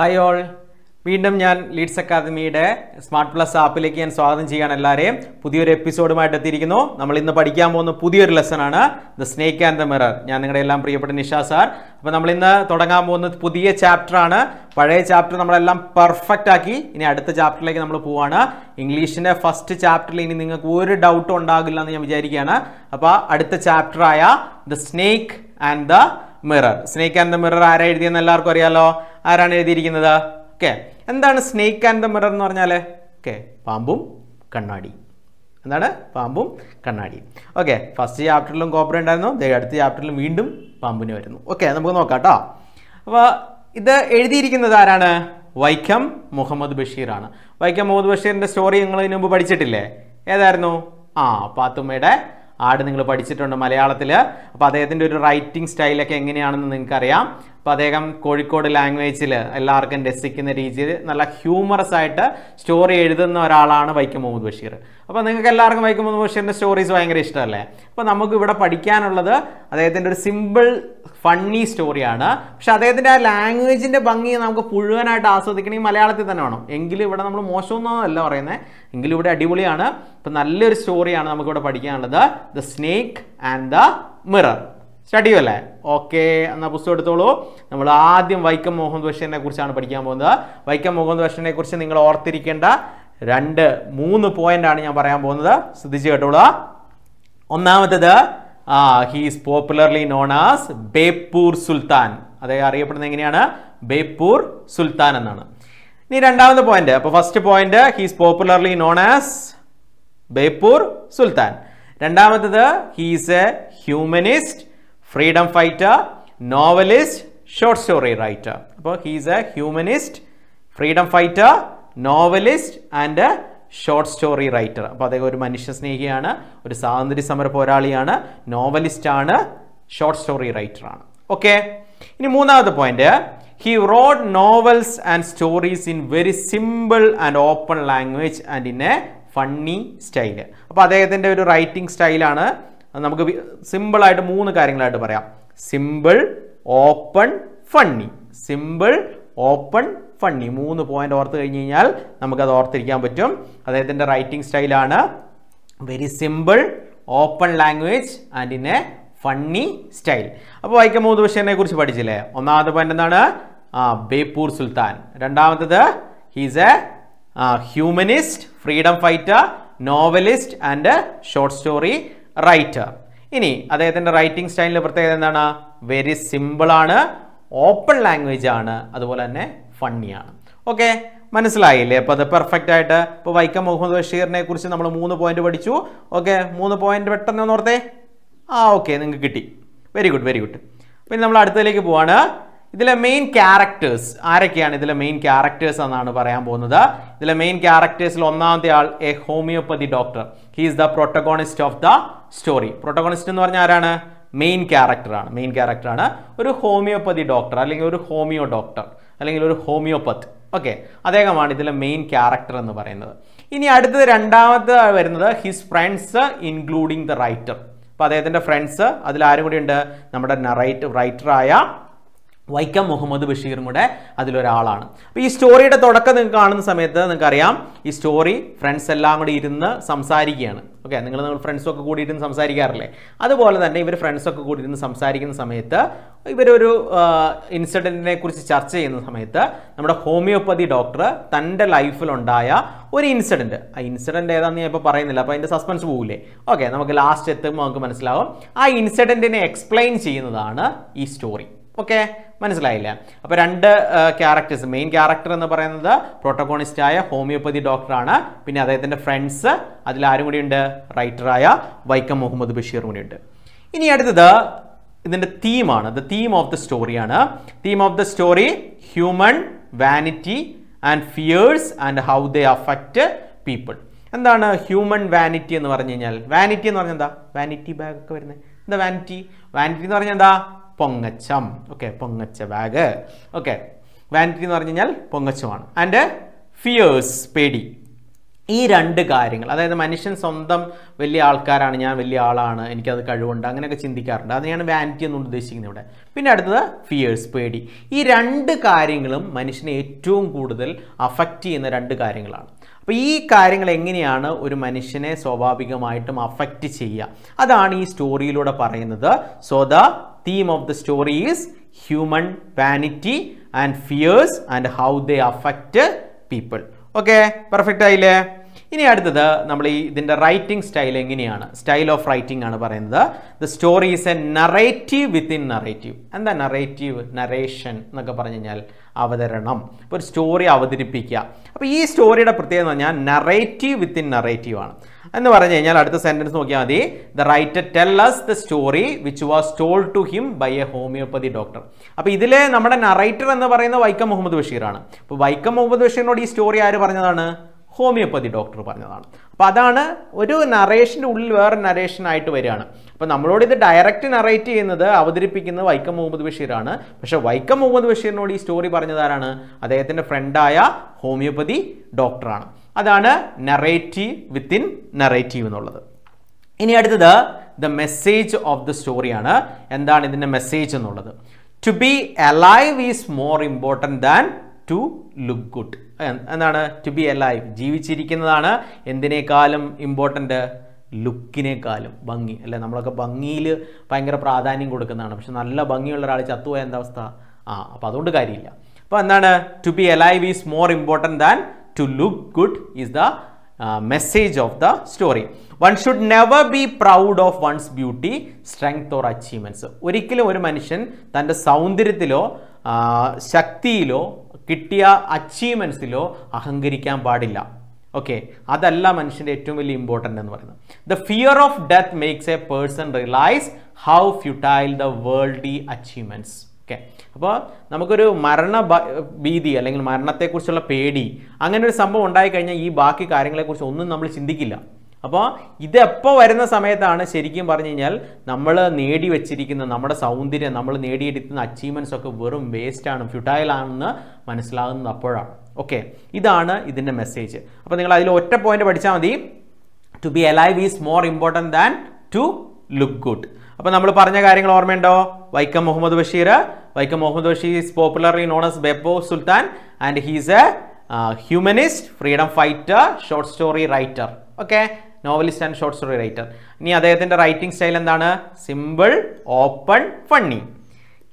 hi all വീണ്ടും ഞാൻ Leeds അക്കാദമിയുടെ സ്മാർട്ട് പ്ലസ് ആപ്പിലേക്ക് ഞാൻ സ്വാഗതം ചെയ്യാൻ എല്ലാവരെയും പുതിയൊരു എപ്പിസോഡുമായിട്ട് എത്തിയിരിക്കുന്നു നമ്മൾ ഇന്ന് പഠിക്കാൻ പോകുന്ന പുതിയൊരു ലെസൺ ആണ് the snake and the mirror ഞാൻ നിങ്ങളുടെ എല്ലാം പ്രിയപ്പെട്ട നിഷ സാർ അപ്പോൾ നമ്മൾ ഇന്ന് തുടങ്ങാൻ പോകുന്ന പുതിയ ചാപ്റ്റർ ആണ് പഴയ ചാപ്റ്റർ നമ്മളെല്ലാം പെർഫെക്റ്റ് ആക്കി ഇനി അടുത്ത ചാപ്റ്ററിലേക്ക് നമ്മൾ പോവാണ് ഇംഗ്ലീഷിൻ്റെ ഫസ്റ്റ് ചാപ്റ്ററിൽ ഇനി നിങ്ങൾക്ക് ഒരു ഡൗട്ടും ഉണ്ടാകില്ല എന്ന് ഞാൻ വിചാരിക്കുകയാണ് അപ്പോൾ അടുത്ത ചാപ്റ്ററായ the snake and the mirror snake and the mirror ആരാ എഴുതിയെന്ന് എല്ലാവർക്കും അറിയാലോ ആരാണ് എഴുതിയിരിക്കുന്നത് ഓക്കെ എന്താണ് സ്നേക്ക് ആൻഡ് ദ മിറർ എന്ന് പറഞ്ഞാൽ ഓക്കെ പാമ്പും കണ്ണാടി എന്താണ് പാമ്പും കണ്ണാടി ഓക്കെ ഫസ്റ്റ് ചാപ്റ്ററിലും കോപ്പർ ഉണ്ടായിരുന്നു ദേ അടുത്ത ചാപ്റ്ററിലും വീണ്ടും പാമ്പിന് വരുന്നു ഓക്കെ നമുക്ക് നോക്കാം കേട്ടോ അപ്പോൾ ഇത് എഴുതിയിരിക്കുന്നത് ആരാണ് വൈക്കം മുഹമ്മദ് ബഷീറാണ് വൈക്കം മുഹമ്മദ് ബഷീറിൻ്റെ സ്റ്റോറി നിങ്ങൾ ഇതിനു മുമ്പ് പഠിച്ചിട്ടില്ലേ ഏതായിരുന്നു ആ പാത്തുമ്മയുടെ ആട് നിങ്ങൾ പഠിച്ചിട്ടുണ്ട് മലയാളത്തിൽ അപ്പോൾ അദ്ദേഹത്തിൻ്റെ ഒരു റൈറ്റിംഗ് സ്റ്റൈലൊക്കെ എങ്ങനെയാണെന്ന് നിങ്ങൾക്കറിയാം അപ്പോൾ അദ്ദേഹം കോഴിക്കോട് ലാംഗ്വേജിൽ എല്ലാവർക്കും രസിക്കുന്ന രീതിയിൽ നല്ല ഹ്യൂമറസ് ആയിട്ട് സ്റ്റോറി എഴുതുന്ന ഒരാളാണ് വൈക്കം മുഹമ്മദ് ബഷീർ അപ്പോൾ നിങ്ങൾക്ക് എല്ലാവർക്കും വൈക്കം മുഹമ്മദ് ബഷീറിൻ്റെ സ്റ്റോറീസ് ഭയങ്കര ഇഷ്ടമല്ലേ അപ്പോൾ നമുക്ക് ഇവിടെ പഠിക്കാനുള്ളത് അദ്ദേഹത്തിൻ്റെ ഒരു സിമ്പിൾ ഫണ്ണി സ്റ്റോറിയാണ് പക്ഷെ അദ്ദേഹത്തിൻ്റെ ആ ലാംഗ്വേജിൻ്റെ ഭംഗി നമുക്ക് മുഴുവനായിട്ട് ആസ്വദിക്കണമെങ്കിൽ മലയാളത്തിൽ തന്നെ വേണം എങ്കിലും ഇവിടെ നമ്മൾ മോശമൊന്നുമല്ല പറയുന്നത് എങ്കിലും ഇവിടെ അടിപൊളിയാണ് അപ്പോൾ നല്ലൊരു സ്റ്റോറിയാണ് നമുക്കിവിടെ പഠിക്കാനുള്ളത് the snake and the mirror study അല്ലേ ഓക്കെ എന്നാൽ പുസ്തകം എടുത്തോളൂ നമ്മൾ ആദ്യം വൈക്കം മോഹൻ ബഷീറിനെ കുറിച്ചാണ് പഠിക്കാൻ പോകുന്നത് വൈക്കം മോഹൻ ദോഷനെ കുറിച്ച് നിങ്ങൾ ഓർത്തിരിക്കേണ്ട രണ്ട് മൂന്ന് പോയിന്റാണ് ഞാൻ പറയാൻ പോകുന്നത് ശ്രദ്ധിച്ച് കേട്ടോളൂ ഒന്നാമത്തേത് ആ he's popularly known as Beypore Sultan അദ്ദേഹം അറിയപ്പെടുന്നത് എങ്ങനെയാണ് ബേപ്പൂർ സുൽത്താൻ എന്നാണ് ഇനി രണ്ടാമത്തെ പോയിന്റ് അപ്പോൾ first point he's popularly known as Beypore Sultan രണ്ടാമത്തത് he's a humanist freedom fighter novelist short story writer അപ്പോൾ he's a humanist freedom fighter novelist and short story writer അപ്പോൾ അദ്ദേഹം ഒരു മനുഷ്യസ്നേഹിയാണ് ഒരു സ്വാതന്ത്ര്യ സമര പോരാളിയാണ് നോവലിസ്റ്റാണ് ഷോർട്ട് സ്റ്റോറി റൈറ്റർ ആണ് ഓക്കെ ഇനി മൂന്നാമത്തെ point he wrote novels and stories in very simple and open language and in a funny style അപ്പോൾ അദ്ദേഹത്തിൻ്റെ ഒരു റൈറ്റിംഗ് സ്റ്റൈലാണ് നമുക്ക് സിമ്പിളായിട്ട് മൂന്ന് കാര്യങ്ങളായിട്ട് പറയാം simple open funny simple open funny മൂന്ന് പോയിന്റ് ഓർത്ത് കഴിഞ്ഞ് കഴിഞ്ഞാൽ നമുക്കത് ഓർത്തിരിക്കാൻ പറ്റും അദ്ദേഹത്തിൻ്റെ റൈറ്റിംഗ് സ്റ്റൈലാണ് very simple open language and in a funny style അപ്പോൾ വൈക്കം വിഷയനെ കുറിച്ച് പഠിച്ചില്ലേ ഒന്നാമത്തെ പോയിന്റ് എന്താണ് ആ ബേപ്പൂർ സുൽത്താൻ രണ്ടാമത്തത് he's a humanist freedom fighter novelist and short story writer ഇനി അദ്ദേഹത്തിൻ്റെ റൈറ്റിംഗ് സ്റ്റൈലിൻ്റെ പ്രത്യേകത എന്താണ് വെരി സിമ്പിളാണ് ഓപ്പൺ ലാംഗ്വേജ് ആണ് അതുപോലെ തന്നെ ഫണ്ണിയാണ് ഓക്കെ മനസ്സിലായില്ലേ അപ്പോൾ അത് പെർഫെക്റ്റ് ആയിട്ട് ഇപ്പോൾ വൈക്കം മുഹമ്മദ് ബഷീറിനെ കുറിച്ച് നമ്മൾ മൂന്ന് പോയിന്റ് പഠിച്ചു ഓക്കെ മൂന്ന് പോയിന്റ് പെട്ടെന്ന് ഓർത്തേ ആ ഓക്കെ നിങ്ങൾക്ക് കിട്ടി വെരി ഗുഡ് വെരി ഗുഡ് പിന്നെ നമ്മൾ അടുത്തതിലേക്ക് പോവാണ് ഇതിലെ മെയിൻ ക്യാരക്ടേഴ്സ് ആരൊക്കെയാണ് ഇതിലെ മെയിൻ ക്യാരക്ടേഴ്സ് എന്നാണ് പറയാൻ പോകുന്നത് ഇതിലെ മെയിൻ ക്യാരക്ടേഴ്സിൽ ഒന്നാമത്തെ ആൾ a homeopathy doctor he is the protagonist of the story protagonist എന്ന് പറഞ്ഞാൽ ആരാണ് മെയിൻ ക്യാരക്ടറാണ് മെയിൻ ക്യാരക്ടറാണ് ഒരു ഹോമിയോപ്പതി ഡോക്ടർ അല്ലെങ്കിൽ ഒരു ഹോമിയോ ഡോക്ടർ അല്ലെങ്കിൽ ഒരു ഹോമിയോപ്പത്ത് ഓക്കെ അദ്ദേഹമാണ് ഇതിലെ മെയിൻ ക്യാരക്ടർ എന്ന് പറയുന്നത് ഇനി അടുത്തത് രണ്ടാമത് വരുന്നത് his friends including the writer അപ്പോൾ അദ്ദേഹത്തിൻ്റെ ഫ്രണ്ട്സ് അതിൽ ആരും കൂടി ഉണ്ട് നമ്മുടെ റൈറ്റർ റൈറ്ററായ വൈക്കം മുഹമ്മദ് ബഷീറും കൂടെ അതിലൊരാളാണ് അപ്പോൾ ഈ സ്റ്റോറിയുടെ തുടക്കം നിങ്ങൾക്ക് കാണുന്ന സമയത്ത് നിങ്ങൾക്കറിയാം ഈ സ്റ്റോറി ഫ്രണ്ട്സ് എല്ലാം കൂടി ഇരുന്ന് സംസാരിക്കുകയാണ് ഓക്കെ നിങ്ങൾ നിങ്ങൾ ഫ്രണ്ട്സൊക്കെ കൂടി ഇരുന്ന് സംസാരിക്കാറില്ലേ അതുപോലെ തന്നെ ഇവർ ഫ്രണ്ട്സൊക്കെ കൂടി ഇരുന്ന് സംസാരിക്കുന്ന സമയത്ത് ഇവരൊരു ഇൻസിഡൻറ്റിനെ കുറിച്ച് ചർച്ച ചെയ്യുന്ന സമയത്ത് നമ്മുടെ ഹോമിയോപ്പതി ഡോക്ടർ തൻ്റെ ലൈഫിലുണ്ടായ ഒരു ഇൻസിഡൻറ്റ് ആ ഇൻസിഡൻറ്റ് ഏതാണെന്ന് ഞാൻ ഇപ്പോൾ പറയുന്നില്ല അപ്പോൾ അതിൻ്റെ സസ്പെൻസ് പോകില്ലേ ഓക്കെ നമുക്ക് ലാസ്റ്റ് എത്തുമ്പോൾ നമുക്ക് മനസ്സിലാവും ആ ഇൻസിഡൻറ്റിനെ എക്സ്പ്ലെയിൻ ചെയ്യുന്നതാണ് ഈ സ്റ്റോറി ഓക്കെ മനസ്സിലായില്ല അപ്പോൾ രണ്ട് ക്യാരക്ടേഴ്സ് മെയിൻ ക്യാരക്ടർ എന്ന് പറയുന്നത് ആയ ഹോമിയോപ്പതി ഡോക്ടറാണ് പിന്നെ അദ്ദേഹത്തിന്റെ ഫ്രണ്ട്സ് അതിൽ അതിലാരും കൂടിയുണ്ട് റൈറ്ററായ വൈക്കം മുഹമ്മദ് ബഷീർ ഉണ്ട് ഇനി അടുത്തത് ഇതിന്റെ തീമാണ് ദ തീം ഓഫ് ദ സ്റ്റോറിയാണ് theme of the story human vanity and fears and how they affect people എന്താണ് ഹ്യൂമൻ വാനിറ്റി എന്ന് പറഞ്ഞു കഴിഞ്ഞാൽ വാനിറ്റി എന്ന് പറഞ്ഞാൽ എന്താ വാനിറ്റി ബാഗ് ഒക്കെ വരുന്നത് എന്താ വാനിറ്റി വാനിറ്റി എന്ന് പറഞ്ഞാൽ എന്താ പൊങ്ങച്ചം ഓക്കെ പൊങ്ങച്ച ബാഗ് ഓക്കെ വാനിറ്റി എന്ന് പറഞ്ഞു കഴിഞ്ഞാൽ പൊങ്ങച്ചമാണ് ആൻഡ് ഫിയേഴ്സ് പേടി ഈ രണ്ട് കാര്യങ്ങൾ അതായത് മനുഷ്യൻ സ്വന്തം വലിയ ആൾക്കാരാണ് ഞാൻ വലിയ ആളാണ് എനിക്കത് കഴിവുണ്ട് അങ്ങനെയൊക്കെ ചിന്തിക്കാറുണ്ട് അതിനെയാണ് വാനിറ്റി എന്നുകൊണ്ട് ഉദ്ദേശിക്കുന്നത് ഇവിടെ പിന്നെ അടുത്തത് ഫിയേഴ്സ് പേടി ഈ രണ്ട് കാര്യങ്ങളും മനുഷ്യനെ ഏറ്റവും കൂടുതൽ അഫക്റ്റ് ചെയ്യുന്ന രണ്ട് കാര്യങ്ങളാണ് അപ്പോൾ ഈ കാര്യങ്ങൾ എങ്ങനെയാണ് ഒരു മനുഷ്യനെ സ്വാഭാവികമായിട്ടും അഫക്റ്റ് ചെയ്യുക അതാണ് ഈ സ്റ്റോറിയിലൂടെ പറയുന്നത് so the theme of the story is human vanity and fears and how they affect people okay perfect ആയില്ലേ ഇനി അടുത്തത് നമ്മൾ ഈ ഇതിൻ്റെ റൈറ്റിംഗ് സ്റ്റൈൽ എങ്ങനെയാണ് സ്റ്റൈൽ ഓഫ് റൈറ്റിംഗ് ആണ് പറയുന്നത് the story is a narrative within narrative എന്താ നറേറ്റീവ് നറേഷൻ എന്നൊക്കെ പറഞ്ഞു കഴിഞ്ഞാൽ അവതരണം ഇപ്പോൾ ഒരു സ്റ്റോറി അവതരിപ്പിക്കുക അപ്പോൾ ഈ സ്റ്റോറിയുടെ പ്രത്യേകത എന്ന് പറഞ്ഞാൽ നറേറ്റീവ് വിത്തിൻ നറേറ്റീവ് ആണ് എന്ന് പറഞ്ഞു കഴിഞ്ഞാൽ അടുത്ത സെൻറ്റൻസ് നോക്കിയാൽ മതി the writer tell us the story which was told to him by a homeopathy doctor അപ്പോൾ ഇതിലെ നമ്മുടെ നറേറ്റർ എന്ന് പറയുന്ന വൈക്കം മുഹമ്മദ് ബഷീറാണ് അപ്പോൾ വൈക്കം മുഹമ്മദ് ബഷീറിനോട് ഈ സ്റ്റോറി ആര് പറഞ്ഞതാണ് ഹോമിയോപ്പതി ഡോക്ടർ പറഞ്ഞതാണ് അപ്പോൾ അതാണ് ഒരു നറേഷൻ്റെ ഉള്ളിൽ വേറെ നറേഷനായിട്ട് വരികയാണ് അപ്പോൾ നമ്മളോട് ഇത് ഡയറക്റ്റ് നറേറ്റ് ചെയ്യുന്നത് അവതരിപ്പിക്കുന്നത് വൈക്കം മുഹമ്മദ് ബഷീറാണ് പക്ഷേ വൈക്കം മുഹമ്മദ് ബഷീറിനോട് ഈ സ്റ്റോറി പറഞ്ഞതാരാണ് അദ്ദേഹത്തിൻ്റെ ഫ്രണ്ടായ ഹോമിയോപ്പതി ഡോക്ടറാണ് അതാണ് നറേറ്റീവ് വിത്തിൻ നറേറ്റീവ് എന്നുള്ളത് ഇനി അടുത്തത് ദ മെസ്സേജ് ഓഫ് ദ സ്റ്റോറിയാണ് എന്താണ് ഇതിൻ്റെ മെസ്സേജ് എന്നുള്ളത് to be alive is more important than to look good എന്താണ് ടു ബി എ ലൈഫ് ജീവിച്ചിരിക്കുന്നതാണ് എന്തിനേക്കാളും ഇമ്പോർട്ടൻ്റ് ലുക്കിനേക്കാളും ഭംഗി അല്ലേ നമ്മളൊക്കെ ഭംഗിയിൽ ഭയങ്കര പ്രാധാന്യം കൊടുക്കുന്നതാണ് പക്ഷെ നല്ല ഭംഗിയുള്ള ഒരാൾ ചത്തുപോയ എന്താ അവസ്ഥ ആ അപ്പോൾ അതുകൊണ്ട് കാര്യമില്ല അപ്പോൾ എന്താണ് to be alive is more important than to look good is the message of the story one should never be proud of one's beauty strength or achievements ഒരിക്കലും ഒരു മനുഷ്യൻ തൻ്റെ സൗന്ദര്യത്തിലോ ശക്തിയിലോ കിട്ടിയ അച്ചീവ്മെൻസിലോ അഹങ്കരിക്കാൻ പാടില്ല ഓക്കെ അതല്ല മനുഷ്യൻ്റെ ഏറ്റവും വലിയ ഇമ്പോർട്ടൻ്റ് എന്ന് പറയുന്നത് the fear of death makes a person realise how futile the worldly achievements okay അപ്പോൾ നമുക്കൊരു മരണ ഭീതി അല്ലെങ്കിൽ മരണത്തെക്കുറിച്ചുള്ള പേടി അങ്ങനെ ഒരു സംഭവം ഉണ്ടായിക്കഴിഞ്ഞാൽ ഈ ബാക്കി കാര്യങ്ങളെക്കുറിച്ച് ഒന്നും നമ്മൾ ചിന്തിക്കില്ല അപ്പോൾ ഇതെപ്പോൾ വരുന്ന സമയത്താണ് ശരിക്കും പറഞ്ഞു കഴിഞ്ഞാൽ നമ്മൾ നേടി വെച്ചിരിക്കുന്ന നമ്മുടെ സൗന്ദര്യം നമ്മൾ നേടിയെടുക്കുന്ന അച്ചീവ്മെൻറ്റ്സ് ഒക്കെ വെറും വേസ്റ്റാണ് ഫ്യൂട്ടൈലാണെന്ന് മനസ്സിലാകുന്നത് അപ്പോഴാണ് ഓക്കെ ഇതാണ് ഇതിൻ്റെ മെസ്സേജ് അപ്പോൾ നിങ്ങൾ അതിൽ ഒറ്റ പോയിന്റ് പഠിച്ചാൽ മതി to be alive is more important than to look good അപ്പോൾ നമ്മൾ പറഞ്ഞ കാര്യങ്ങൾ ഓർമ്മയുണ്ടോ Vaikom Muhammad Basheer Vaikom Muhammad Basheer is popularly known as Beypore Sultan and he's a humanist freedom fighter short story writer okay novelist and short story writer ഇനി അദ്ദേഹത്തിൻ്റെ റൈറ്റിംഗ് സ്റ്റൈൽ എന്താണ് simple open funny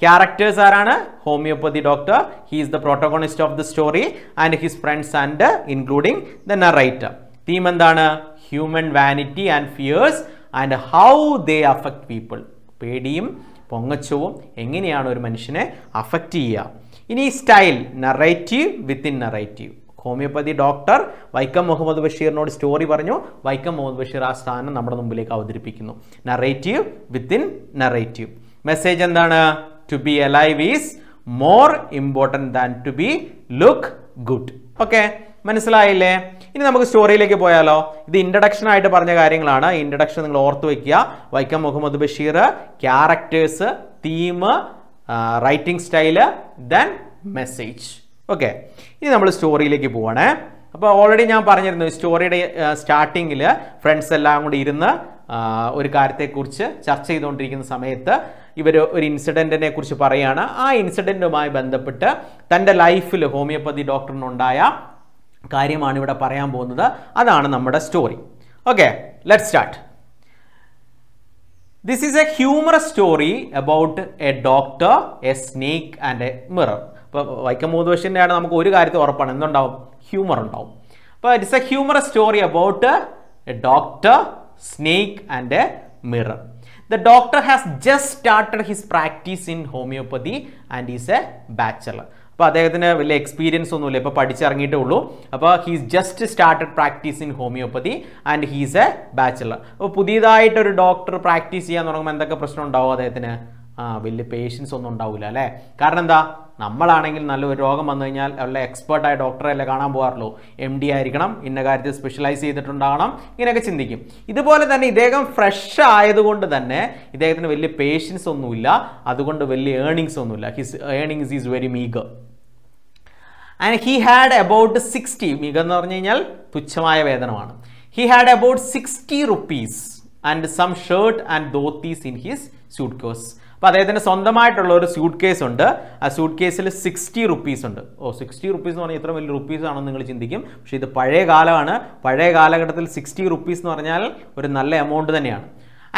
characters ആരാണ് homeopathy doctor he is the protagonist of the story and his friends and including the narrator theme എന്താണ് human vanity and fears and how they affect people പേടിയും പൊങ്ങച്ചവും എങ്ങനെയാണ് ഒരു മനുഷ്യനെ affect ചെയ്യുക ഇനി style narrative within narrative homeopathy doctor Vaikom Muhammad ബഷീറിനോട് story പറഞ്ഞു വൈക്കം മുഹമ്മദ് ബഷീർ ആ സ്ഥാനം നമ്മുടെ മുമ്പിലേക്ക് അവതരിപ്പിക്കുന്നു നറേറ്റീവ് വിത്തിൻ നറേറ്റീവ് മെസ്സേജ് എന്താണ് to be alive is more important than to be look good okay മനസ്സിലായില്ലേ ഇനി നമുക്ക് സ്റ്റോറിയിലേക്ക് പോയാലോ ഇത് ഇൻട്രഡക്ഷൻ ആയിട്ട് പറഞ്ഞ കാര്യങ്ങളാണ് ഇൻട്രഡക്ഷൻ നിങ്ങൾ ഓർത്ത് വയ്ക്കുക Vaikom Muhammad Basheer characters theme writing style then message okay ഇനി നമ്മൾ സ്റ്റോറിയിലേക്ക് പോവാണേ അപ്പോൾ ഓൾറെഡി ഞാൻ പറഞ്ഞിരുന്നു സ്റ്റോറിയുടെ സ്റ്റാർട്ടിങ്ങിൽ ഫ്രണ്ട്സ് എല്ലാം കൂടി ഇരുന്ന് ഒരു കാര്യത്തെക്കുറിച്ച് ചർച്ച ചെയ്തുകൊണ്ടിരിക്കുന്ന സമയത്ത് ഇവർ ഒരു ഇൻസിഡൻറ്റിനെ കുറിച്ച് പറയുകയാണ് ആ ഇൻസിഡൻറ്റുമായി ബന്ധപ്പെട്ട് തൻ്റെ ലൈഫിൽ ഹോമിയോപ്പതി ഡോക്ടറിനുണ്ടായ കാര്യമാണ് ഇവിടെ പറയാൻ പോകുന്നത് അതാണ് നമ്മുടെ story okay let start this is a humorous story about a doctor a snake and a mirror ഇപ്പോൾ വൈക്കം മൂന്നുവശൻ്റെ ആണ് നമുക്ക് ഒരു കാര്യത്തിൽ ഉറപ്പാണ് എന്തുണ്ടാവും ഹ്യൂമർ ഉണ്ടാവും അപ്പോൾ it's a humour story about a doctor snake and a mirror the doctor has just started his practice in homeopathy and is a bachelor അപ്പോൾ അദ്ദേഹത്തിന് വലിയ എക്സ്പീരിയൻസ് ഒന്നുമില്ല ഇപ്പോൾ പഠിച്ചിറങ്ങിയിട്ടേ ഉള്ളൂ അപ്പോൾ he's just started practice in homeopathy and he's a bachelor അപ്പോൾ പുതിയതായിട്ടൊരു ഡോക്ടർ പ്രാക്ടീസ് ചെയ്യാൻ തുടങ്ങുമ്പോൾ എന്തൊക്കെ പ്രശ്നം ഉണ്ടാവും അദ്ദേഹത്തിന് ആ വലിയ പേഷ്യൻസ് ഒന്നും ഉണ്ടാവില്ല അല്ലേ കാരണം എന്താ നമ്മളാണെങ്കിൽ നല്ലൊരു രോഗം വന്നു കഴിഞ്ഞാൽ ഉള്ള എക്സ്പേർട്ടായ ഡോക്ടറെ അല്ലേ കാണാൻ പോകാറുള്ളൂ എം ഡി ആയിരിക്കണം ഇന്ന കാര്യത്തിൽ സ്പെഷ്യലൈസ് ചെയ്തിട്ടുണ്ടാകണം ഇങ്ങനെയൊക്കെ ചിന്തിക്കും ഇതുപോലെ തന്നെ ഇദ്ദേഹം ഫ്രഷ് ആയതുകൊണ്ട് തന്നെ ഇദ്ദേഹത്തിന് വലിയ പേഷ്യൻസ് ഒന്നുമില്ല അതുകൊണ്ട് വലിയ ഏണിങ്സ് ഒന്നുമില്ല his earnings is very meagre and he had about sixty മിക എന്ന് പറഞ്ഞു കഴിഞ്ഞാൽ തുച്ഛമായ വേതനമാണ് he had about sixty rupees and some shirt and dhotis in his suitcase അപ്പോൾ അദ്ദേഹത്തിൻ്റെ സ്വന്തമായിട്ടുള്ള ഒരു സ്യൂട്ട് കേസ് ഉണ്ട് ആ സ്യൂട്ട് കേസിൽ സിക്സ്റ്റി റുപ്പീസ് ഉണ്ട് ഓ സിക്സ്റ്റി റുപ്പീസ് എന്ന് പറഞ്ഞാൽ ഇത്ര വലിയ റുപ്പീസ് ആണെന്ന് നിങ്ങൾ ചിന്തിക്കും പക്ഷേ ഇത് പഴയ കാലമാണ് പഴയ കാലഘട്ടത്തിൽ സിക്സ്റ്റി റുപ്പീസ് എന്ന് പറഞ്ഞാൽ ഒരു നല്ല എമൗണ്ട് തന്നെയാണ്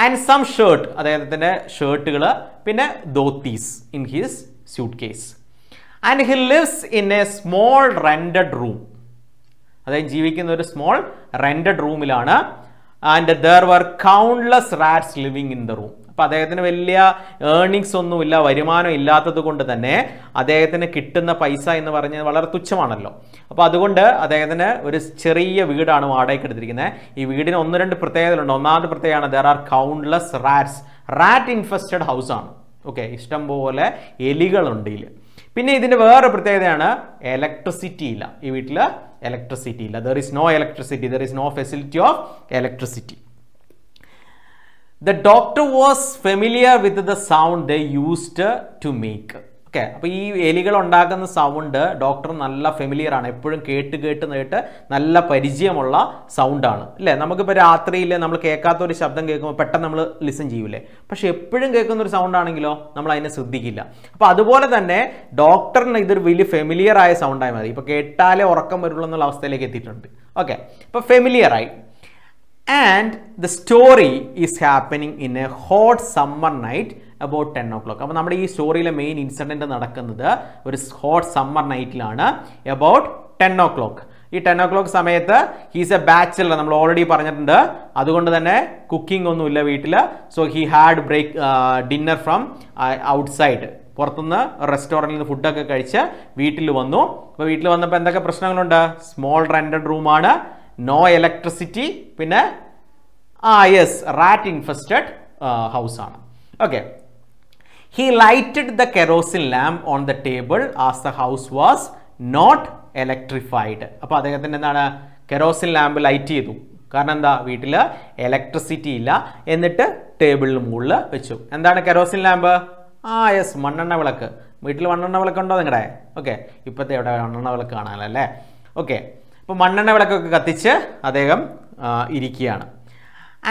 ആൻഡ് സം ഷർട്ട് അദ്ദേഹത്തിൻ്റെ ഷർട്ടുകൾ പിന്നെ dhotis in his suitcase and he lives in a small rented room അദ്ദേഹം ജീവിക്കുന്ന ഒരു സ്മോൾ റെൻഡഡ് റൂമിലാണ് and there were countless rats living in the room അപ്പം അദ്ദേഹത്തിന് വലിയ ഏണിങ്സ് ഒന്നുമില്ല വരുമാനം ഇല്ലാത്തത് കൊണ്ട് തന്നെ അദ്ദേഹത്തിന് കിട്ടുന്ന പൈസ എന്ന് പറഞ്ഞാൽ വളരെ തുച്ഛമാണല്ലോ അപ്പോൾ അതുകൊണ്ട് അദ്ദേഹത്തിന് ഒരു ചെറിയ വീടാണ് വാടകയ്ക്ക് എടുത്തിരിക്കുന്നത് ഈ വീടിന് ഒന്ന് രണ്ട് പ്രത്യേകതകളുണ്ട് ഒന്നാമത്തെ പ്രത്യേകമാണ് there are countless rats rat infested ഹൗസാണ് ഓക്കെ ഇഷ്ടം പോലെ എലികളുണ്ട് ഇതിൽ പിന്നെ ഇതിൻ്റെ വേറെ പ്രത്യേകതയാണ് ഇലക്ട്രിസിറ്റി ഇല്ല ഈ വീട്ടിൽ ഇലക്ട്രിസിറ്റി ഇല്ല there is no electricity there is no facility of electricity the doctor was familiar with the sound the used to make okay അപ്പോൾ ഈ എലികൾ ഉണ്ടാക്കുന്ന സൗണ്ട് ഡോക്ടർ നല്ല ഫെമിലിയർ ആണ് എപ്പോഴും കേട്ട് കേട്ട് നേട്ട് നല്ല പരിചയമുള്ള സൗണ്ടാണ് അല്ലേ നമുക്കിപ്പോൾ രാത്രിയിൽ നമ്മൾ കേൾക്കാത്ത ഒരു ശബ്ദം കേൾക്കുമ്പോൾ പെട്ടെന്ന് നമ്മൾ ലിസൺ ചെയ്യൂലേ പക്ഷേ എപ്പോഴും കേൾക്കുന്ന ഒരു സൗണ്ട് ആണെങ്കിലോ നമ്മൾ അതിനെ ശ്രദ്ധിക്കില്ല അപ്പോൾ അതുപോലെ തന്നെ ഡോക്ടറിന് ഇതൊരു വലിയ ഫെമിലിയർ ആയ സൗണ്ടായി മതി ഇപ്പോൾ കേട്ടാലേ ഉറക്കം വരുള്ളൂ എന്നുള്ള അവസ്ഥയിലേക്ക് എത്തിയിട്ടുണ്ട് ഓക്കെ അപ്പോൾ ഫെമിലിയറായി and the story is happening in a hot summer night about ten o'clock അപ്പോൾ നമ്മുടെ ഈ സ്റ്റോറിയിലെ മെയിൻ ഇൻസിഡൻറ്റ് നടക്കുന്നത് ഒരു ഹോട്ട് സമ്മർ നൈറ്റിലാണ് അബൌട്ട് ടെൻ ഓ ക്ലോക്ക് ഈ ടെൻ ഓ ക്ലോക്ക് സമയത്ത് ഹീസ് എ ബാച്ചിലർ നമ്മൾ ഓൾറെഡി പറഞ്ഞിട്ടുണ്ട് അതുകൊണ്ട് തന്നെ കുക്കിംഗ് ഒന്നുമില്ല വീട്ടിൽ so he had break dinner from outside പുറത്തുനിന്ന് റെസ്റ്റോറൻറ്റിൽ നിന്ന് ഫുഡൊക്കെ കഴിച്ച് വീട്ടിൽ വന്നു അപ്പോൾ വീട്ടിൽ വന്നപ്പോൾ എന്തൊക്കെ പ്രശ്നങ്ങളുണ്ട് സ്മോൾ റെൻറ്റഡ് റൂമാണ് നോ ഇലക്ട്രിസിറ്റി പിന്നെ ആ യെസ് റാറ്റ് ഇൻഫെസ്റ്റഡ് ഹൗസ് ആണ് okay he lighted the kerosene lamp on the table as the house was not electrified അപ്പോൾ അദ്ദേഹത്തിന് എന്താണ് കെറോസിൻ ലാമ്പ് ലൈറ്റ് ചെയ്തു കാരണം എന്താ വീട്ടിൽ ഇലക്ട്രിസിറ്റി ഇല്ല എന്നിട്ട് ടേബിളിന് മുകളിൽ വെച്ചു എന്താണ് കെറോസിൻ ലാമ്പ് ആ യെസ് മണ്ണെണ്ണ വിളക്ക് വീട്ടിൽ മണ്ണെണ്ണ വിളക്ക് ഉണ്ടോ നിങ്ങളുടെ ഓക്കെ ഇപ്പോഴത്തെ എവിടെ മണ്ണെണ്ണ വിളക്ക് കാണാനല്ലേ ഓക്കെ അപ്പോൾ മണ്ണെണ്ണ വിളക്കൊക്കെ കത്തിച്ച് അദ്ദേഹം ഇരിക്കുകയാണ്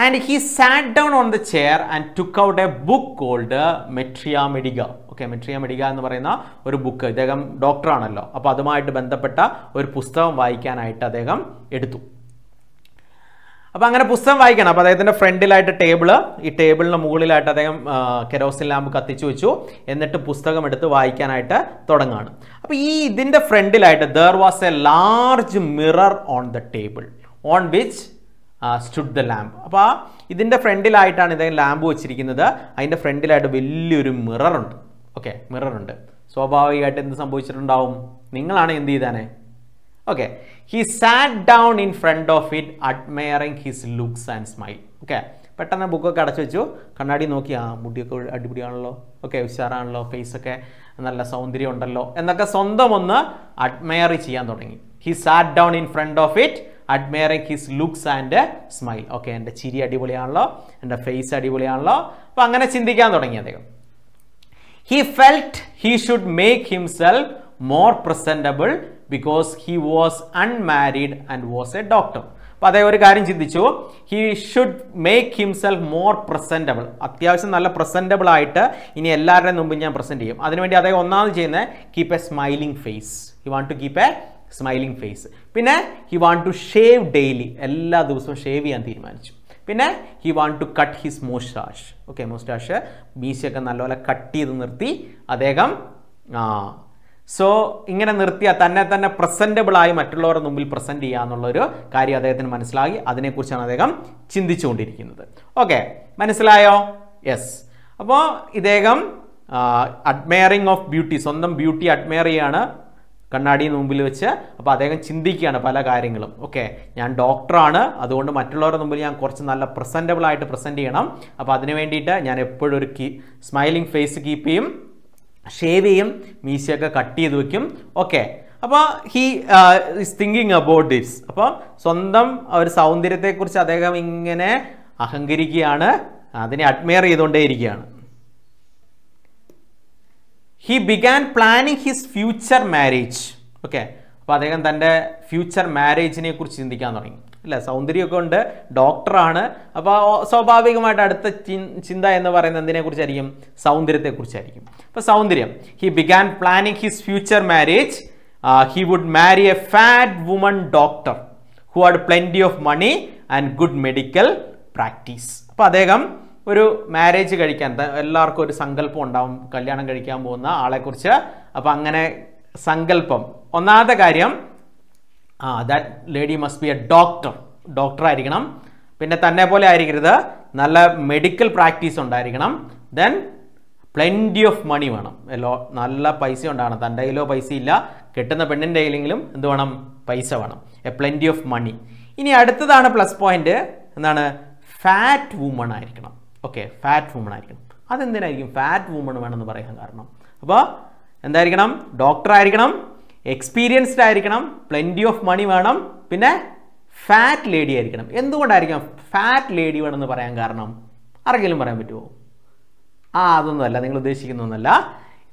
and he sat down on the chair and took out a book called Medica okay Medica എന്ന് പറയുന്ന ഒരു ബുക്ക് ഇദ്ദേഹം ഡോക്ടറാണല്ലോ അപ്പോൾ അതുമായിട്ട് ബന്ധപ്പെട്ട ഒരു പുസ്തകം വായിക്കാനായിട്ട് അദ്ദേഹം എടുത്തു അപ്പോൾ അങ്ങനെ പുസ്തകം വായിക്കണം അപ്പോൾ അദ്ദേഹത്തിൻ്റെ ഫ്രണ്ടിലായിട്ട് ടേബിൾ ഈ ടേബിളിന് മുകളിലായിട്ട് അദ്ദേഹം കെരോസിൻ ലാമ്പ് കത്തിച്ചു വെച്ചു എന്നിട്ട് പുസ്തകം എടുത്ത് വായിക്കാനായിട്ട് തുടങ്ങുകയാണ് അപ്പോൾ ഈ ഇതിൻ്റെ ഫ്രണ്ടിലായിട്ട് there was a large mirror on the table on which stood the lamp അപ്പോൾ ആ ഇതിൻ്റെ ഫ്രണ്ടിലായിട്ടാണ് ഇദ്ദേഹം ലാമ്പ് വെച്ചിരിക്കുന്നത് അതിൻ്റെ ഫ്രണ്ടിലായിട്ട് വലിയൊരു മിററുണ്ട് ഓക്കെ മിററുണ്ട് സ്വാഭാവികമായിട്ട് എന്ത് സംഭവിച്ചിട്ടുണ്ടാവും നിങ്ങളാണ് എന്ത് ചെയ്താനേ okay he sat down in front of it admiring his looks and smile okay പെട്ടെന്ന് ബുക്കൊക്കെ അടച്ചു വെച്ചു കണ്ണാടി നോക്കി ആ മുടിയൊക്കെ അടിപൊളിയാണല്ലോ ഓക്കെ ഉഷാറാണല്ലോ ഫേസൊക്കെ നല്ല സൗന്ദര്യം ഉണ്ടല്ലോ എന്നൊക്കെ സ്വന്തം ഒന്ന് അഡ്മയർ ചെയ്യാൻ തുടങ്ങി he sat down in front of it admiring his looks and smile okay എൻ്റെ ചിരി അടിപൊളിയാണല്ലോ എൻ്റെ ഫേസ് അടിപൊളിയാണല്ലോ അപ്പം അങ്ങനെ ചിന്തിക്കാൻ തുടങ്ങി അദ്ദേഹം he felt he should make himself more presentable because he was unmarried and was a doctor അപ്പോൾ അതേ ഒരു കാര്യം ചിന്തിച്ചു he should make himself more presentable അത്യാവശ്യം നല്ല പ്രസൻറ്റബിൾ ആയിട്ട് ഇനി എല്ലാവരുടെയും മുമ്പ് ഞാൻ പ്രസൻറ്റ് ചെയ്യും അതിനുവേണ്ടി അദ്ദേഹം ഒന്നാമത് ചെയ്യുന്നത് keep a smiling face he want to keep a smiling face പിന്നെ he want to shave daily എല്ലാ ദിവസവും ഷേവ് ചെയ്യാൻ തീരുമാനിച്ചു പിന്നെ he want to cut his moustache okay moustache മീശയൊക്കെ നല്ലപോലെ കട്ട് ചെയ്ത് നിർത്തി അദ്ദേഹം സോ ഇങ്ങനെ നിർത്തിയാൽ തന്നെ തന്നെ പ്രസൻറ്റബിളായി മറ്റുള്ളവരുടെ മുമ്പിൽ പ്രസൻറ്റ് ചെയ്യുക എന്നുള്ളൊരു കാര്യം അദ്ദേഹത്തിന് മനസ്സിലാക്കി അതിനെക്കുറിച്ചാണ് അദ്ദേഹം ചിന്തിച്ചുകൊണ്ടിരിക്കുന്നത് ഓക്കെ മനസ്സിലായോ യെസ് അപ്പോൾ ഇദ്ദേഹം അഡ്മയറിങ് ഓഫ് ബ്യൂട്ടി സ്വന്തം ബ്യൂട്ടി അഡ്മയർ ചെയ്യാണ് കണ്ണാടിന് മുമ്പിൽ വെച്ച് അപ്പോൾ അദ്ദേഹം ചിന്തിക്കുകയാണ് പല കാര്യങ്ങളും ഓക്കെ ഞാൻ ഡോക്ടറാണ് അതുകൊണ്ട് മറ്റുള്ളവരുടെ മുമ്പിൽ ഞാൻ കുറച്ച് നല്ല പ്രസൻറ്റബിളായിട്ട് പ്രസൻറ്റ് ചെയ്യണം അപ്പോൾ അതിന് വേണ്ടിയിട്ട് ഞാൻ എപ്പോഴും ഒരു കീ സ്മൈലിംഗ് ഫേസ് കീപ്പ് ചെയ്യും ഷേവ് ചെയ്യും മീശയൊക്കെ കട്ട് ചെയ്ത് വെക്കും ഓക്കെ അപ്പോൾ he is thinking about its അപ്പോൾ സ്വന്തം ഒരു സൗന്ദര്യത്തെക്കുറിച്ച് അദ്ദേഹം ഇങ്ങനെ അഹങ്കരിക്കുകയാണ് അതിനെ അഡ്മയർ ചെയ്തുകൊണ്ടേയിരിക്കുകയാണ് he began planning his future marriage okay അപ്പോൾ അദ്ദേഹം തൻ്റെ ഫ്യൂച്ചർ മാരേജിനെ കുറിച്ച് ചിന്തിക്കാൻ തുടങ്ങി അല്ല സൗന്ദര്യമൊക്കെ ഉണ്ട് ഡോക്ടറാണ് അപ്പോൾ സ്വാഭാവികമായിട്ട് അടുത്ത ചിന്ത എന്ന് പറയുന്നത് എന്തിനെക്കുറിച്ചായിരിക്കും സൗന്ദര്യത്തെക്കുറിച്ചായിരിക്കും അപ്പോൾ സൗന്ദര്യം he began planning his future marriage he would marry a fat woman doctor who had plenty of money and good medical practice അപ്പോൾ അദ്ദേഹം ഒരു മാരേജ് കഴിക്കാൻ എല്ലാവർക്കും ഒരു സങ്കല്പം ഉണ്ടാവും കല്യാണം കഴിക്കാൻ പോകുന്ന ആളെക്കുറിച്ച് അപ്പോൾ അങ്ങനെ സങ്കല്പം ഒന്നാമത്തെ കാര്യം ആ that lady must be a doctor doctor ആയിരിക്കണം പിന്നെ തന്നെ പോലെ ആയിരിക്കരുത് നല്ല മെഡിക്കൽ പ്രാക്ടീസ് ഉണ്ടായിരിക്കണം ദെൻ പ്ലെൻറ്റി ഓഫ് മണി വേണം എല്ലോ നല്ല പൈസ ഉണ്ടാകണം തൻ്റെ കയ്യിലോ പൈസ ഇല്ല കിട്ടുന്ന പെണ്ണിൻ്റെ കയ്യിലെങ്കിലും എന്ത് വേണം പൈസ വേണം എ പ്ലെൻറ്റി ഓഫ് മണി ഇനി അടുത്തതാണ് പ്ലസ് പോയിന്റ് എന്താണ് ഫാറ്റ് വുമൺ ആയിരിക്കണം ഓക്കെ ഫാറ്റ് വുമൺ ആയിരിക്കണം അതെന്തിനായിരിക്കും ഫാറ്റ് വുമൺ വേണമെന്ന് പറയാൻ കാരണം അപ്പോൾ എന്തായിരിക്കണം ഡോക്ടർ ആയിരിക്കണം എക്സ്പീരിയൻസ്ഡ് ആയിരിക്കണം പ്ലെൻറ്റി ഓഫ് മണി വേണം പിന്നെ ഫാറ്റ് ലേഡി ആയിരിക്കണം എന്തുകൊണ്ടായിരിക്കണം ഫാറ്റ് ലേഡി വേണമെന്ന് പറയാൻ കാരണം ആർക്കെങ്കിലും പറയാൻ പറ്റുമോ ആ അതൊന്നുമല്ല നിങ്ങൾ ഉദ്ദേശിക്കുന്നൊന്നുമല്ല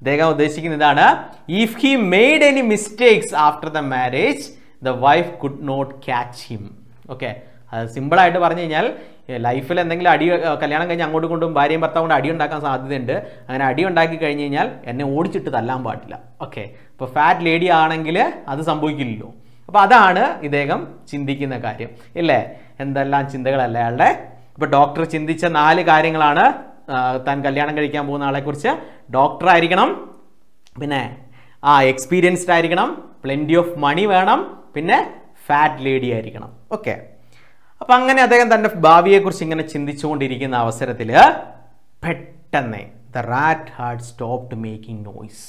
ഇദ്ദേഹം ഉദ്ദേശിക്കുന്ന ഇതാണ് if he made any mistakes after the marriage the wife could not catch him okay അത് സിമ്പിളായിട്ട് പറഞ്ഞു കഴിഞ്ഞാൽ ലൈഫിൽ എന്തെങ്കിലും അടി കല്യാണം കഴിഞ്ഞ് അങ്ങോട്ടും കൊണ്ടും ഭാര്യയും ഭർത്താവും കൊണ്ട് അടി ഉണ്ടാക്കാൻ സാധ്യതയുണ്ട് അങ്ങനെ അടി ഉണ്ടാക്കി കഴിഞ്ഞ് കഴിഞ്ഞാൽ എന്നെ ഓടിച്ചിട്ട് തല്ലാൻ പാടില്ല ഓക്കെ ഇപ്പോൾ ഫാറ്റ് ലേഡി ആണെങ്കിൽ അത് സംഭവിക്കില്ലല്ലോ അപ്പോൾ അതാണ് ഇദ്ദേഹം ചിന്തിക്കുന്ന കാര്യം ഇല്ലേ എന്തെല്ലാം ചിന്തകളല്ലേ അയാളുടെ ഇപ്പോൾ ഡോക്ടർ ചിന്തിച്ച നാല് കാര്യങ്ങളാണ് താൻ കല്യാണം കഴിക്കാൻ പോകുന്ന ആളെക്കുറിച്ച് ഡോക്ടർ ആയിരിക്കണം പിന്നെ ആ എക്സ്പീരിയൻസ്ഡ് ആയിരിക്കണം പ്ലെൻറ്റി ഓഫ് മണി വേണം പിന്നെ ഫാറ്റ് ലേഡി ആയിരിക്കണം ഓക്കെ അപ്പം അങ്ങനെ അദ്ദേഹം തൻ്റെ ഭാവിയെക്കുറിച്ച് ഇങ്ങനെ ചിന്തിച്ചുകൊണ്ടിരിക്കുന്ന അവസരത്തിൽ പെട്ടെന്ന് the rat had stopped making noise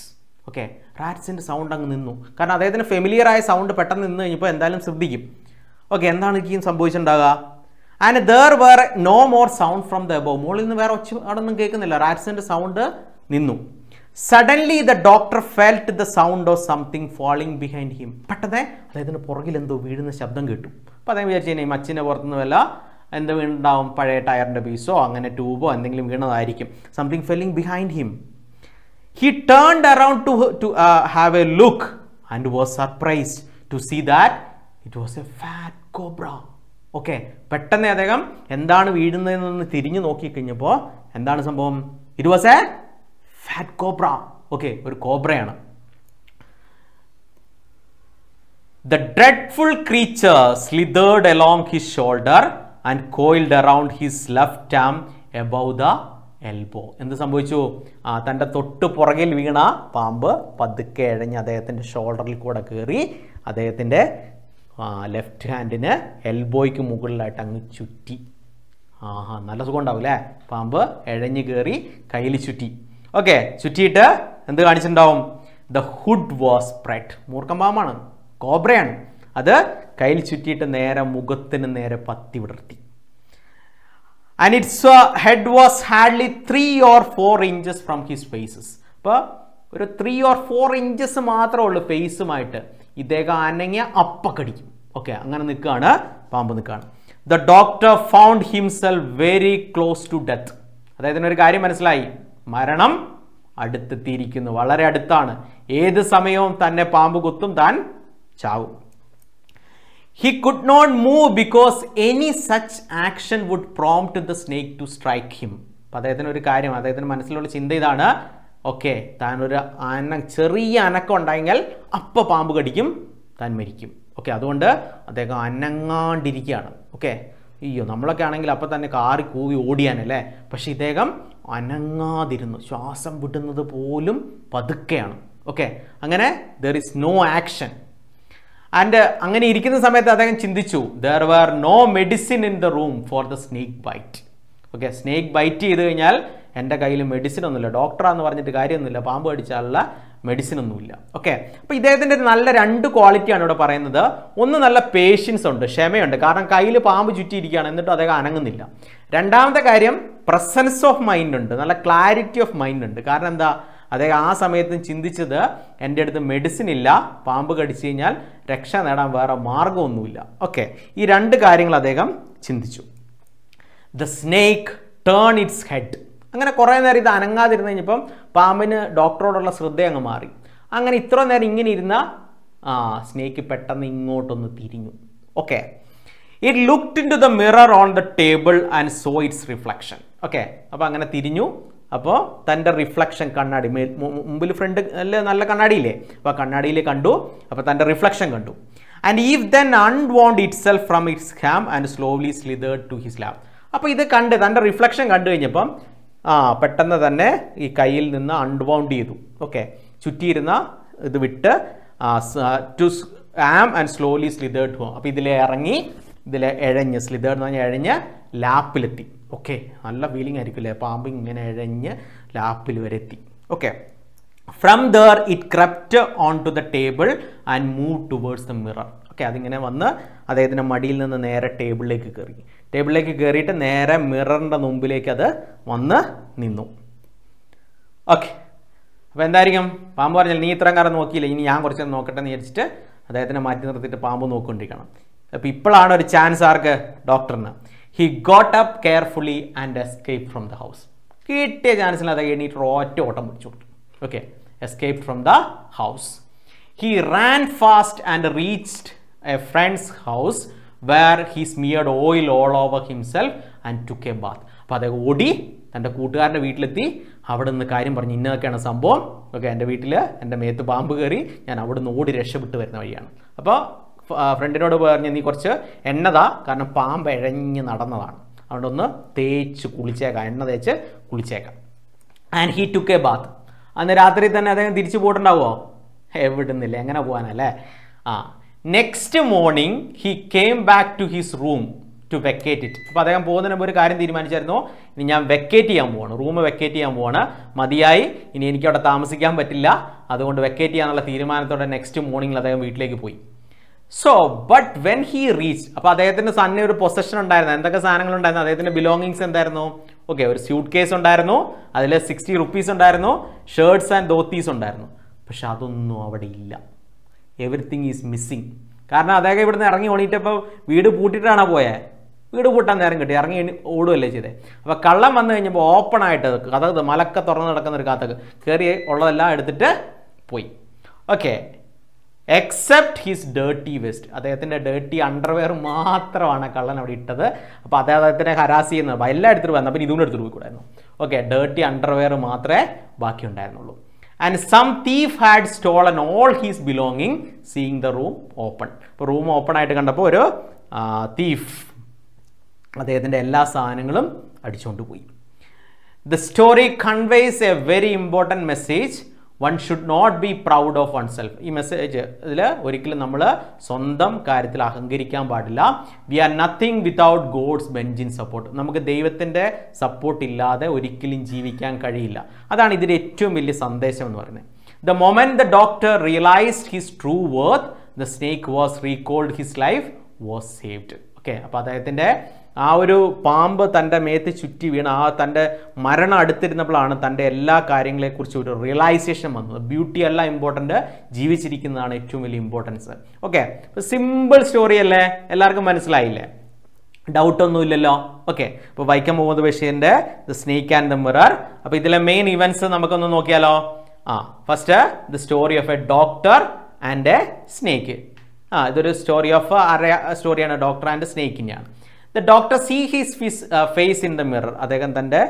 okay റാറ്റ്സിൻ്റെ സൗണ്ട് അങ്ങ് നിന്നു കാരണം അദ്ദേഹത്തിന് ഫെമിലിയർ ആയ സൗണ്ട് പെട്ടെന്ന് നിന്ന് കഴിഞ്ഞപ്പോൾ എന്തായാലും ശ്രദ്ധിക്കും ഓക്കെ എന്താണ് ഈ സംഭവിച്ചിട്ടുണ്ടാകുക and there were no more sound from the above മോളിൽ നിന്ന് വേറെ ഒച്ച അവിടെ കേൾക്കുന്നില്ല റാറ്റ്സിൻ്റെ സൗണ്ട് നിന്നു suddenly the doctor felt the sound of something falling behind him പെട്ടെന്ന് അദ്ദേഹത്തിന് പുറകിൽ എന്തോ വീഴുന്ന ശബ്ദം കേട്ടു അപ്പോൾ അദ്ദേഹം വിചാരിച്ചു കഴിഞ്ഞാൽ മച്ചിൻ്റെ പുറത്തുനിന്ന് വല്ല എന്ത് വീണുണ്ടാവും പഴയ ടയറിൻ്റെ പീസോ അങ്ങനെ ട്യൂബോ എന്തെങ്കിലും വീണതായിരിക്കും something falling behind him he turned around to to have a look and was surprised to see that it was a fat cobra okay പെട്ടെന്ന് അദ്ദേഹം എന്താണ് വീഴുന്നതെന്ന് തിരിഞ്ഞു നോക്കിക്കഴിഞ്ഞപ്പോൾ എന്താണ് സംഭവം it was a fat cobra okay ഒരു കോബ്രയാണ് The dreadful creature slithered along his shoulder and coiled around his left arm above the elbow എന്ത് സംഭവിച്ചു ആ തൻ്റെ തൊട്ട് പുറകിൽ വീണ പാമ്പ് പതുക്കെ ഇഴഞ്ഞ് അദ്ദേഹത്തിൻ്റെ ഷോൾഡറിൽ കൂടെ കയറി അദ്ദേഹത്തിൻ്റെ ലെഫ്റ്റ് ഹാൻഡിന് എൽബോയ്ക്ക് മുകളിലായിട്ട് അങ്ങ് ചുറ്റി ആഹാ നല്ല സുഖം ഉണ്ടാവും അല്ലേ പാമ്പ് ഇഴഞ്ഞ് കയറി കയ്യിൽ ചുറ്റി ഓക്കെ ചുറ്റിയിട്ട് എന്ത് കാണിച്ചിട്ടുണ്ടാവും ദ ഹുഡ് വാസ് സ്പ്രെഡ് മൂർക്കം പാമ്പാണ് കോബ്രയാണ് അത് കയ്യിൽ ചുറ്റിയിട്ട് നേരെ മുഖത്തിന് നേരെ പത്തി വിടർത്തി and its head was hardly three or four inches from his faces അപ്പോൾ ഒരു ത്രീ ഓർ ഫോർ ഇഞ്ചസ് മാത്രമേ ഉള്ളൂ ഫേസുമായിട്ട് ഇദ്ദേഹം അനങ്ങിയ അപ്പക്കടിക്കും ഓക്കെ അങ്ങനെ നിൽക്കുകയാണ് പാമ്പ് നിൽക്കുകയാണ് the doctor found himself very close to death അതായത് ഒരു കാര്യം മനസ്സിലായി മരണം അടുത്തെത്തിയിരിക്കുന്നു വളരെ അടുത്താണ് ഏത് സമയവും തന്നെ പാമ്പ് കുത്തും താൻ ചാവും he could not move because any such action would prompt the snake to strike him അപ്പോൾ അദ്ദേഹത്തിന് ഒരു കാര്യം അദ്ദേഹത്തിന് മനസ്സിലുള്ള ചിന്ത ഇതാണ് ഓക്കെ താനൊരു അന ചെറിയ അനക്കം ഉണ്ടായെങ്കിൽ അപ്പോൾ പാമ്പ് കടിക്കും താൻ മരിക്കും ഓക്കെ അതുകൊണ്ട് അദ്ദേഹം അനങ്ങാണ്ടിരിക്കുകയാണ് ഓക്കെ അയ്യോ നമ്മളൊക്കെ ആണെങ്കിൽ അപ്പം തന്നെ കാറി കൂവി ഓടിയാനല്ലേ പക്ഷേ ഇദ്ദേഹം അനങ്ങാതിരുന്നു ശ്വാസം വിടുന്നത് പോലും പതുക്കെയാണ് ഓക്കെ അങ്ങനെ there is no action and uh, അങ്ങനെ ഇരിക്കുന്ന സമയത്ത് അദ്ദേഹം ചിന്തിച്ചു there were no medicine in the room for the snake bite okay snake bite ചെയ്ത് കഴിഞ്ഞാൽ എൻ്റെ കയ്യിൽ മെഡിസിൻ ഒന്നുമില്ല ഡോക്ടറാന്ന് പറഞ്ഞിട്ട് കാര്യമൊന്നുമില്ല പാമ്പ് കടിച്ചാലുള്ള മെഡിസിൻ ഒന്നുമില്ല ഓക്കെ അപ്പോൾ ഇദ്ദേഹത്തിൻ്റെ നല്ല രണ്ട് ക്വാളിറ്റിയാണ് ഇവിടെ പറയുന്നത് ഒന്ന് നല്ല പേഷ്യൻസ് ഉണ്ട് ക്ഷമയുണ്ട് കാരണം കയ്യിൽ പാമ്പ് ചുറ്റിയിരിക്കുകയാണ് എന്നിട്ടും അദ്ദേഹം അനങ്ങുന്നില്ല രണ്ടാമത്തെ കാര്യം പ്രസൻസ് ഓഫ് മൈൻഡ് ഉണ്ട് നല്ല ക്ലാരിറ്റി ഓഫ് മൈൻഡ് ഉണ്ട് കാരണം എന്താ അദ്ദേഹം ആ സമയത്തും ചിന്തിച്ചത് എൻ്റെ അടുത്ത് മെഡിസിൻ ഇല്ല പാമ്പ് കടിച്ചു കഴിഞ്ഞാൽ രക്ഷ നേടാൻ വേറെ മാർഗമൊന്നുമില്ല ഓക്കെ ഈ രണ്ട് കാര്യങ്ങൾ അദ്ദേഹം ചിന്തിച്ചു the snake turn its head അങ്ങനെ കുറേ നേരം ഇത് അനങ്ങാതിരുന്ന് കഴിഞ്ഞപ്പം പാമ്പിന് ഡോക്ടറോടുള്ള ശ്രദ്ധ അങ്ങ് മാറി അങ്ങനെ ഇത്ര നേരം ഇങ്ങനെ ഇരുന്ന ആ സ്നേക്ക് പെട്ടെന്ന് ഇങ്ങോട്ടൊന്ന് തിരിഞ്ഞു okay it looked into the mirror on the table and saw its reflection okay അപ്പോൾ അങ്ങനെ തിരിഞ്ഞു അപ്പോൾ തൻ്റെ റിഫ്ലക്ഷൻ കണ്ണാടി മുമ്പിൽ ഫ്രണ്ട് അല്ലേ നല്ല കണ്ണാടിയില്ലേ അപ്പോൾ കണ്ണാടിയിൽ കണ്ടു അപ്പോൾ തൻ്റെ റിഫ്ലക്ഷൻ കണ്ടു and if then unwound itself from its arm and slowly slithered to his lap അപ്പോൾ ഇത് കണ്ട് തൻ്റെ റിഫ്ലക്ഷൻ കണ്ടു കഴിഞ്ഞപ്പം ആ പെട്ടെന്ന് തന്നെ ഈ കയ്യിൽ നിന്ന് അൺവൗണ്ട് ചെയ്തു ഓക്കെ ചുറ്റിയിരുന്ന ഇത് വിട്ട് to arm and slowly slithered home അപ്പോൾ ഇതിലെ ഇറങ്ങി ഇതിലെ എഴഞ്ഞ് സ്ലിതേർഡ് എന്ന് പറഞ്ഞാൽ എഴഞ്ഞ് ലാപ്പിലെത്തി ഓക്കെ നല്ല ഫീലിംഗ് ആയിരിക്കില്ലേ പാമ്പ് ഇങ്ങനെ ഇഴഞ്ഞ് ലാപ്പിൽ വരെ എത്തി okay from there it crept onto the table and move towards the mirror okay അതിങ്ങനെ വന്ന് അദ്ദേഹത്തിൻ്റെ മടിയിൽ നിന്ന് നേരെ ടേബിളിലേക്ക് കയറി ടേബിളിലേക്ക് കയറിയിട്ട് നേരെ മിററിൻ്റെ മുമ്പിലേക്ക് അത് വന്ന് നിന്നു ഓക്കെ അപ്പോൾ എന്തായിരിക്കും പാമ്പ് പറഞ്ഞാൽ നീ ഇത്രയും കാലം നോക്കിയില്ല ഇനി ഞാൻ കുറച്ച് നോക്കട്ടെ എന്ന് വിചാരിച്ചിട്ട് അദ്ദേഹത്തിനെ മാറ്റി നിർത്തിയിട്ട് പാമ്പ് നോക്കിക്കൊണ്ടിരിക്കണം അപ്പോൾ ഇപ്പോഴാണ് ഒരു ചാൻസ് ആർക്ക് ഡോക്ടറിന് he got up carefully and escape from the house കിട്ടിയ ചാൻസിൽ അത് എണീറ്റ് ഒറ്റ ഓട്ടം പിടിച്ചു കൊടുത്തു okay escape from the house he ran fast and reached a friend's house where he smeared oil all over himself and took a bath അപ്പോൾ അത് ഓടി തൻ്റെ കൂട്ടുകാരൻ്റെ വീട്ടിലെത്തി അവിടെ നിന്ന് കാര്യം പറഞ്ഞു ഇന്നതൊക്കെയാണ് സംഭവം ഓക്കെ എൻ്റെ വീട്ടിൽ എൻ്റെ മേത്ത് പാമ്പ് കയറി ഞാൻ അവിടെ നിന്ന് ഓടി രക്ഷപ്പെട്ട് വരുന്ന വഴിയാണ് അപ്പോൾ ഫ്രണ്ടിനോട് പറഞ്ഞ് നീ കുറച്ച് എണ്ണതാ കാരണം പാമ്പ് ഇഴഞ്ഞ് നടന്നതാണ് അതുകൊണ്ടൊന്ന് തേച്ച് കുളിച്ചേക്കാം എണ്ണ തേച്ച് കുളിച്ചേക്കാം and he took bath അന്ന് രാത്രി തന്നെ അദ്ദേഹം തിരിച്ചു പോയിട്ടുണ്ടാവോ എവിടുന്നില്ല എങ്ങനെ പോകാനല്ലേ ആ next morning he came back to his room to vacate it അപ്പോൾ അദ്ദേഹം പോകുന്നതിന് മുമ്പ് ഒരു കാര്യം തീരുമാനിച്ചായിരുന്നു ഇനി ഞാൻ വെക്കേറ്റ് ചെയ്യാൻ പോവാണ് റൂം വെക്കേറ്റ് ചെയ്യാൻ പോവാണ് മതിയായി ഇനി എനിക്ക് അവിടെ താമസിക്കാൻ പറ്റില്ല അതുകൊണ്ട് വെക്കേറ്റ് ചെയ്യാനുള്ള തീരുമാനത്തോടെ നെക്സ്റ്റ് മോർണിംഗിൽ അദ്ദേഹം വീട്ടിലേക്ക് പോയി so but when he reach അപ്പോൾ അദ്ദേഹത്തിൻ്റെ സണ്ണിന് ഒരു പൊസഷൻ ഉണ്ടായിരുന്നു എന്തൊക്കെ സാധനങ്ങൾ ഉണ്ടായിരുന്നു അദ്ദേഹത്തിൻ്റെ ബിലോങ്ങിങ്സ് എന്തായിരുന്നു ഓക്കെ ഒരു സ്യൂട്ട് കേസ് ഉണ്ടായിരുന്നു അതിൽ സിക്സ്റ്റി റുപ്പീസ് ഉണ്ടായിരുന്നു ഷർട്ട്സ് ആൻഡ് ദോത്തീസ് ഉണ്ടായിരുന്നു പക്ഷെ അതൊന്നും അവിടെ ഇല്ല എവറിത്തിങ് ഈസ് മിസ്സിങ് കാരണം അദ്ദേഹം ഇവിടെ നിന്ന് ഇറങ്ങി ഓണിയിട്ടപ്പോൾ വീട് പൂട്ടിയിട്ടാണ് പോയത് വീട് പൂട്ടാൻ നേരം കിട്ടി ഇറങ്ങി ഓടുകയല്ലേ ചെയ്തേ അപ്പോൾ കള്ളം വന്നു കഴിഞ്ഞപ്പോൾ ഓപ്പൺ ആയിട്ട് കഥ മലക്ക തുറന്ന് നടക്കുന്ന ഒരു കഥ കയറി ഉള്ളതെല്ലാം എടുത്തിട്ട് പോയി okay except his dirty vest അദ്ദേഹത്തിൻ്റെ ഡേർട്ടി അണ്ടർവെയർ മാത്രമാണ് കള്ളൻ അവിടെ ഇട്ടത് അപ്പോൾ അതേ അദ്ദേഹത്തിനെ ഹരാസ് ചെയ്യുന്നത് അപ്പോൾ എല്ലാം എടുത്തിട്ട് വന്നപ്പോൾ അപ്പം ഇതുകൊണ്ട് എടുത്തിട്ട് പോയിക്കൂടായിരുന്നു ഓക്കെ ഡേർട്ടി അണ്ടർവെയർ മാത്രമേ ബാക്കി ഉണ്ടായിരുന്നുള്ളൂ and some thief had stole stolen all his belonging seeing the room open അപ്പോൾ റൂം ഓപ്പൺ ആയിട്ട് കണ്ടപ്പോൾ ഒരു തീഫ് അദ്ദേഹത്തിൻ്റെ എല്ലാ സാധനങ്ങളും അടിച്ചുകൊണ്ട് പോയി the story conveys a very important message one should not be proud of oneself ഈ മെസ്സേജ് ഇതിൽ ഒരിക്കലും നമ്മൾ സ്വന്തം കാര്യത്തിൽ അഹങ്കരിക്കാൻ പാടില്ല we are nothing without God's benign support നമുക്ക് ദൈവത്തിൻ്റെ സപ്പോർട്ട് ഇല്ലാതെ ഒരിക്കലും ജീവിക്കാൻ കഴിയില്ല അതാണ് ഇതിൻ്റെ ഏറ്റവും വലിയ സന്ദേശം എന്ന് പറയുന്നത് the moment the doctor realised his true worth the snake was recoiled his life was saved okay അപ്പോൾ അദ്ദേഹത്തിൻ്റെ ആ ഒരു പാമ്പ് തൻ്റെ മേത്ത് ചുറ്റി വീണ് ആ തൻ്റെ മരണം അടുത്തിരുന്നപ്പോഴാണ് തൻ്റെ എല്ലാ കാര്യങ്ങളെക്കുറിച്ചും ഒരു റിയലൈസേഷൻ വന്നത് ബ്യൂട്ടി അല്ല ഇമ്പോർട്ടൻ്റ് ജീവിച്ചിരിക്കുന്നതാണ് ഏറ്റവും വലിയ ഇമ്പോർട്ടൻസ് ഓക്കെ സിമ്പിൾ സ്റ്റോറി അല്ലേ എല്ലാവർക്കും മനസ്സിലായില്ലേ ഡൗട്ടൊന്നുമില്ലല്ലോ ഓക്കെ അപ്പോൾ വൈക്കം മുഹമ്മദ് ബഷീറിൻ്റെ the snake and the mirror അപ്പോൾ ഇതിലെ മെയിൻ ഇവന്റ്സ് നമുക്കൊന്ന് നോക്കിയാലോ ആ first the story of a doctor and a snake ആ ഇതൊരു സ്റ്റോറി ഓഫ് അറിയ സ്റ്റോറിയാണ് ഡോക്ടർ ആൻഡ് സ്നേക്കിൻ്റെയാണ് ദ ഡോക്ടർ സീ ഹീസ് ഫിസ് ഫേസ് ഇൻ ദ മിറർ അദ്ദേഹം തൻ്റെ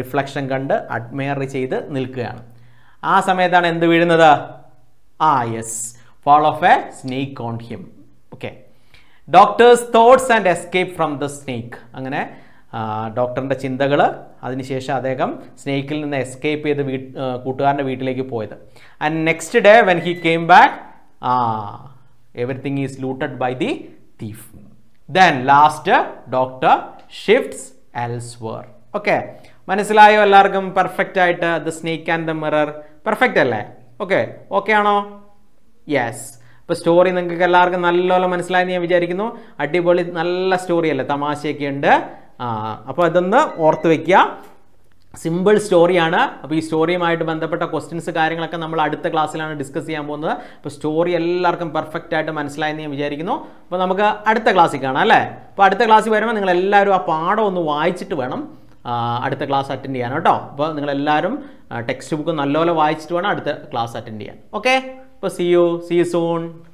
റിഫ്ലക്ഷൻ കണ്ട് അഡ്മയർ ചെയ്ത് നിൽക്കുകയാണ് ആ സമയത്താണ് എന്ത് വീഴുന്നത് ആ yes fall of a snake on him okay doctor's thoughts and escape from the snake അങ്ങനെ ഡോക്ടറിൻ്റെ ചിന്തകൾ അതിനുശേഷം അദ്ദേഹം സ്നേക്കിൽ നിന്ന് എസ്കേപ്പ് ചെയ്ത് വീ കൂട്ടുകാരൻ്റെ വീട്ടിലേക്ക് പോയത് and next day when he came back ആ everything is looted by the thief then last doctor shifts elsewhere okay മനസ്സിലായോ എല്ലാവർക്കും പെർഫെക്റ്റ് ആയിട്ട് the snake and the mirror perfect അല്ലേ ഓക്കെ ഓക്കെ ആണോ യെസ് ഇപ്പോൾ സ്റ്റോറി നിങ്ങൾക്ക് എല്ലാവർക്കും നല്ലോണം മനസ്സിലായെന്ന് ഞാൻ വിചാരിക്കുന്നു അടിപൊളി നല്ല സ്റ്റോറി അല്ലേ തമാശയൊക്കെ ഉണ്ട് ആ അപ്പോൾ അതൊന്ന് ഓർത്ത് വയ്ക്കുക സിമ്പിൾ സ്റ്റോറിയാണ് അപ്പോൾ ഈ സ്റ്റോറിയുമായിട്ട് ബന്ധപ്പെട്ട ക്വസ്റ്റ്യൻസ് കാര്യങ്ങളൊക്കെ നമ്മൾ അടുത്ത ക്ലാസ്സിലാണ് ഡിസ്കസ് ചെയ്യാൻ പോകുന്നത് അപ്പോൾ സ്റ്റോറി എല്ലാവർക്കും പെർഫെക്റ്റ് ആയിട്ട് മനസ്സിലായെന്ന് ഞാൻ വിചാരിക്കുന്നു അപ്പോൾ നമുക്ക് അടുത്ത ക്ലാസ്സിൽ കാണാം അല്ലേ അപ്പോൾ അടുത്ത ക്ലാസ്സിൽ വരുമ്പോൾ നിങ്ങൾ എല്ലാവരും ആ പാഠം ഒന്ന് വായിച്ചിട്ട് വേണം അടുത്ത ക്ലാസ് അറ്റൻഡ് ചെയ്യാൻ കേട്ടോ അപ്പോൾ നിങ്ങളെല്ലാവരും ടെക്സ്റ്റ് ബുക്ക് നല്ലപോലെ വായിച്ചിട്ട് വേണം അടുത്ത ക്ലാസ് അറ്റൻഡ് ചെയ്യാൻ ഓക്കെ അപ്പോൾ സി യു സി സൂൺ